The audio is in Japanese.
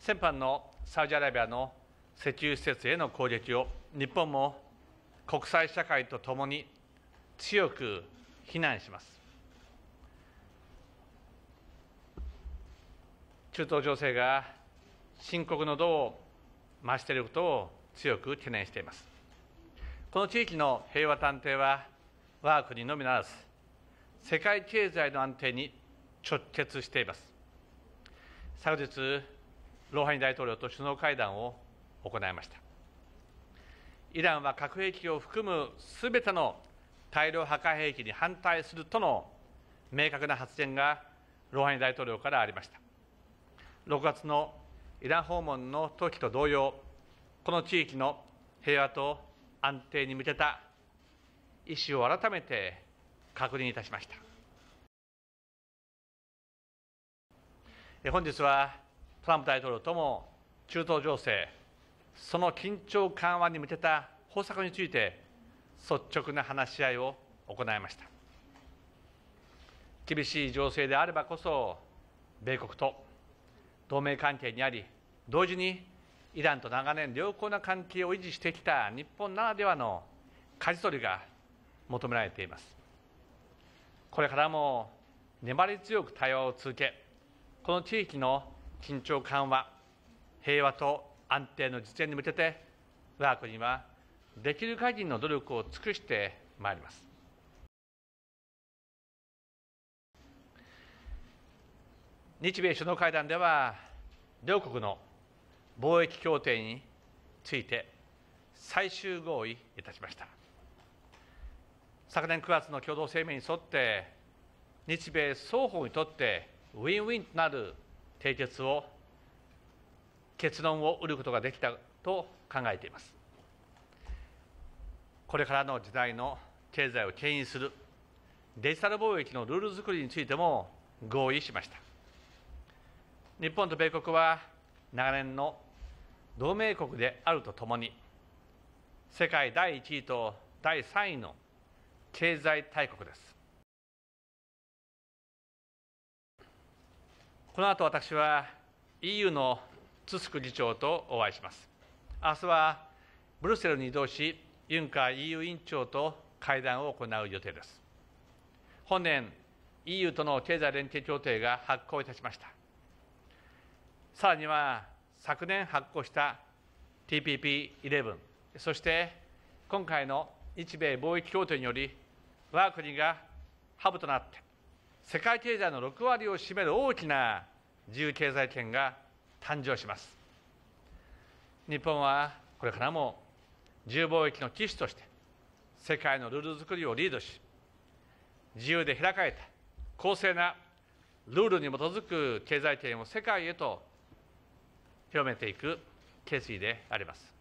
先般のサウジアラビアの石油施設への攻撃を日本も国際社会とともに強く非難します中東情勢が深刻の度を増していることを強く懸念していますこの地域の平和探偵は我が国のみならず世界経済の安定に直結しています昨日ローハニ大統領と首脳会談を行いましたイランは核兵器を含むすべての大量破壊兵器に反対するとの明確な発言がローハニ大統領からありました6月のイラン訪問の時と同様この地域の平和と安定に向けた意思を改めて確認いたしました本日はトランプ大統領とも中東情勢、その緊張緩和に向けた方策について、率直な話し合いを行いました。厳しい情勢であればこそ、米国と同盟関係にあり、同時にイランと長年良好な関係を維持してきた日本ならではの舵取りが求められていますこれからも粘り強く対話を続けこの地域の緊張緩和平和と安定の実現に向けて我が国はできる限りの努力を尽くしてまいります日米首脳会談では両国の貿易協定について最終合意いたしました昨年9月の共同声明に沿って日米双方にとってウィンウィンとなる締結を結論を得ることができたと考えていますこれからの時代の経済を牽引するデジタル貿易のルール作りについても合意しました日本と米国は長年の同盟国であるとともに世界第1位と第3位の経済大国ですこの後私は EU のツスク議長とお会いします明日はブルセルに移動しユンカー EU 委員長と会談を行う予定です本年 EU との経済連携協定が発行いたしましたさらには昨年発行した TPP11 そして今回の日米貿易協定により我が国がハブとなって世界経済の6割を占める大きな自由経済圏が誕生します日本はこれからも自由貿易の騎士として世界のルール作りをリードし自由で開かれた公正なルールに基づく経済圏を世界へと広めていく決意であります